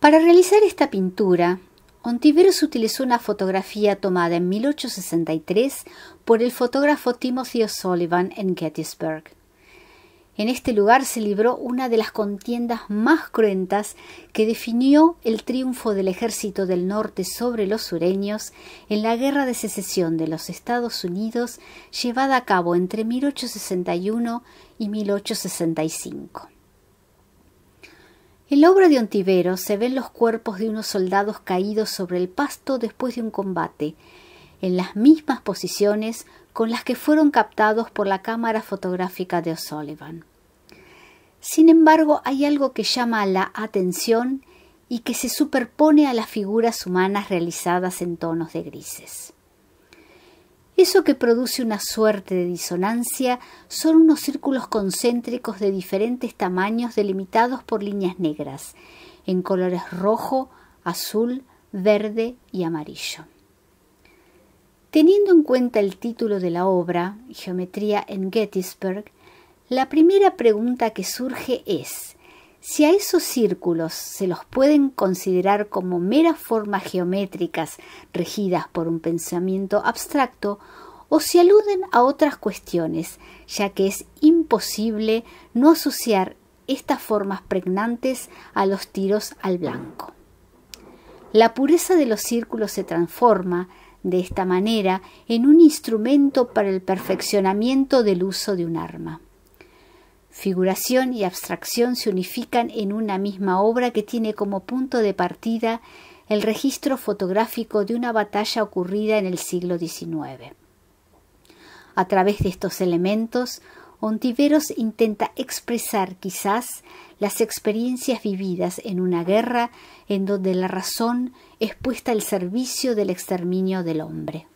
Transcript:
Para realizar esta pintura, Ontiveros utilizó una fotografía tomada en 1863 por el fotógrafo Timothy O'Sullivan en Gettysburg. En este lugar se libró una de las contiendas más cruentas que definió el triunfo del ejército del norte sobre los sureños en la guerra de secesión de los Estados Unidos llevada a cabo entre 1861 y 1865. En la obra de Ontivero se ven los cuerpos de unos soldados caídos sobre el pasto después de un combate, en las mismas posiciones con las que fueron captados por la cámara fotográfica de O'Sullivan. Sin embargo, hay algo que llama la atención y que se superpone a las figuras humanas realizadas en tonos de grises. Eso que produce una suerte de disonancia son unos círculos concéntricos de diferentes tamaños delimitados por líneas negras, en colores rojo, azul, verde y amarillo. Teniendo en cuenta el título de la obra, Geometría en Gettysburg, la primera pregunta que surge es si a esos círculos se los pueden considerar como meras formas geométricas regidas por un pensamiento abstracto, o si aluden a otras cuestiones, ya que es imposible no asociar estas formas pregnantes a los tiros al blanco. La pureza de los círculos se transforma, de esta manera, en un instrumento para el perfeccionamiento del uso de un arma. Figuración y abstracción se unifican en una misma obra que tiene como punto de partida el registro fotográfico de una batalla ocurrida en el siglo XIX. A través de estos elementos, Ontiveros intenta expresar quizás las experiencias vividas en una guerra en donde la razón es puesta al servicio del exterminio del hombre.